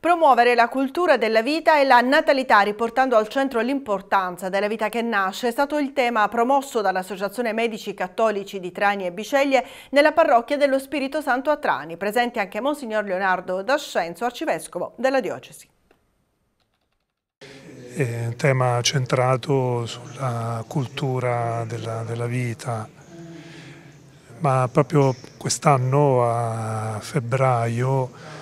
Promuovere la cultura della vita e la natalità riportando al centro l'importanza della vita che nasce è stato il tema promosso dall'Associazione Medici Cattolici di Trani e Biceglie nella parrocchia dello Spirito Santo a Trani, presente anche Monsignor Leonardo D'Ascenzo, arcivescovo della diocesi. È un tema centrato sulla cultura della, della vita, ma proprio quest'anno a febbraio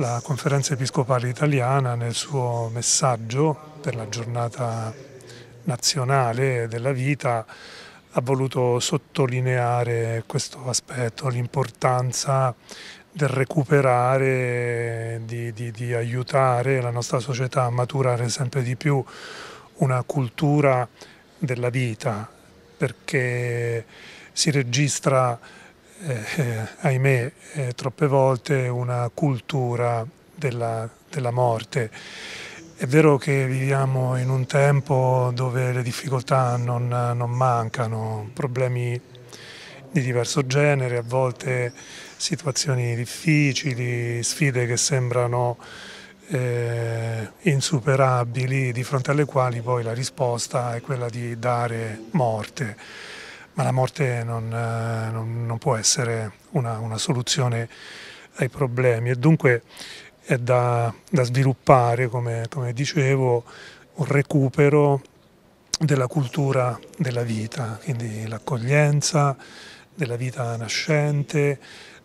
la conferenza episcopale italiana nel suo messaggio per la giornata nazionale della vita ha voluto sottolineare questo aspetto, l'importanza del recuperare, di, di, di, aiutare la nostra società a maturare sempre di più una cultura della vita, perché si registra eh, eh, ahimè, eh, troppe volte una cultura della, della morte. È vero che viviamo in un tempo dove le difficoltà non, non, mancano, problemi di diverso genere, a volte situazioni difficili, sfide che sembrano eh, insuperabili, di fronte alle quali poi la risposta è quella di dare morte ma la morte non, eh, non, non può essere una, una, soluzione ai problemi e dunque è da, da sviluppare, come, come dicevo, un recupero della cultura della vita, quindi l'accoglienza della vita nascente,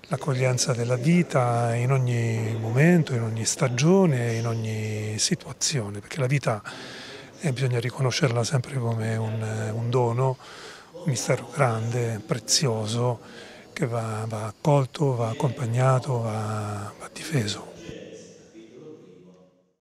l'accoglienza della vita in ogni momento, in ogni stagione, in ogni situazione, perché la vita eh, bisogna riconoscerla sempre come un, eh, un dono, mistero grande, prezioso, che va, va accolto, va accompagnato, va, va difeso.